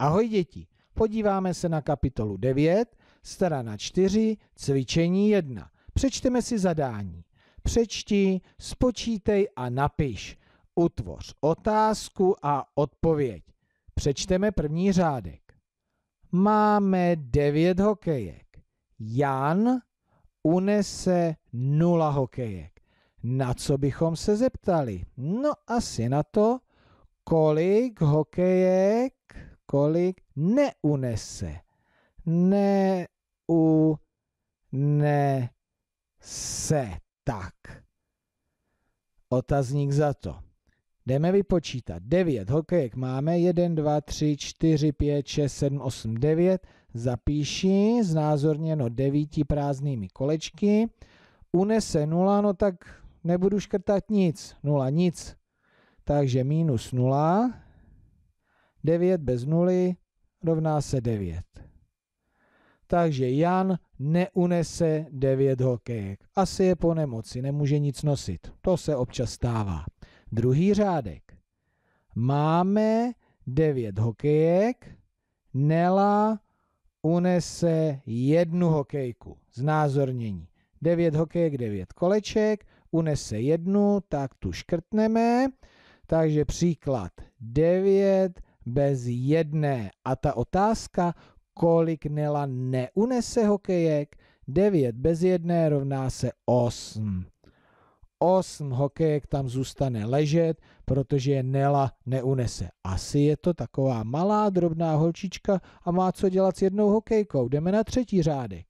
Ahoj děti, podíváme se na kapitolu 9, strana 4, cvičení 1. Přečteme si zadání. Přečti, spočítej a napiš. Utvoř otázku a odpověď. Přečteme první řádek. Máme 9 hokejek. Jan unese 0 hokejek. Na co bychom se zeptali? No asi na to, kolik hokejek kolik neunese. Neunese. Tak. Otazník za to. Jdeme vypočítat. 9 hokejek máme. 1, 2, 3, 4, 5, 6, 7, 8, 9. Zapíši znázorněno 9 prázdnými kolečky. Unese 0, no tak nebudu škrtat nic. 0, nic. Takže minus 0 9 bez 0 rovná se 9. Takže Jan neunese 9 hokejek. Asi je po nemoci, nemůže nic nosit. To se občas stává. Druhý řádek. Máme 9 hokejek, Nela unese jednu hokejku. Znázornění. 9 hokejek, 9 koleček, unese jednu, tak tu škrtneme. Takže příklad 9 bez jedné. A ta otázka, kolik Nela neunese hokejek, 9 bez jedné rovná se 8. 8 hokejek tam zůstane ležet, protože je Nela neunese. Asi je to taková malá drobná holčička a má co dělat s jednou hokejkou. Jdeme na třetí řádek.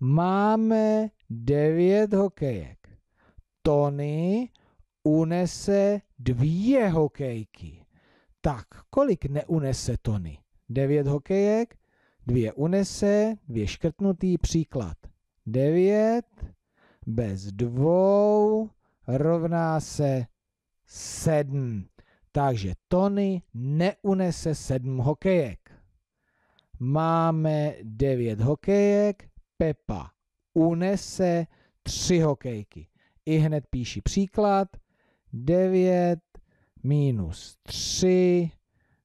Máme 9 hokejek. Tony unese dvě hokejky. Tak, kolik neunese tony? 9 hokejek, dvě unese, dvě škrtnutý, příklad. 9 bez dvou rovná se 7. Takže tony neunese 7 hokejek. Máme 9 hokejek, Pepa unese 3 hokejky. I hned píši příklad. 9 minus 3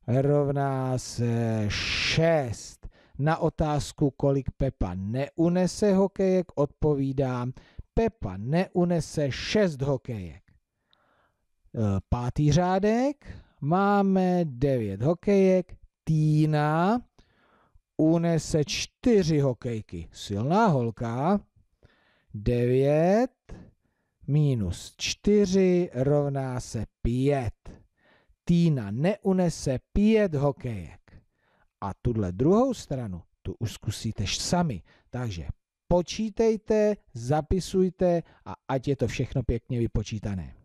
rovná se 6. Na otázku, kolik Pepa neunese hokejek, odpovídám, Pepa neunese 6 hokejek. E, pátý řádek, máme 9 hokejek, Týna unese 4 hokejky. Silná holka, 9, minus 4 rovná se 5. Týna neunese 5 hokejek. A tuhle druhou stranu, tu už zkusíte sami. Takže počítejte, zapisujte a ať je to všechno pěkně vypočítané.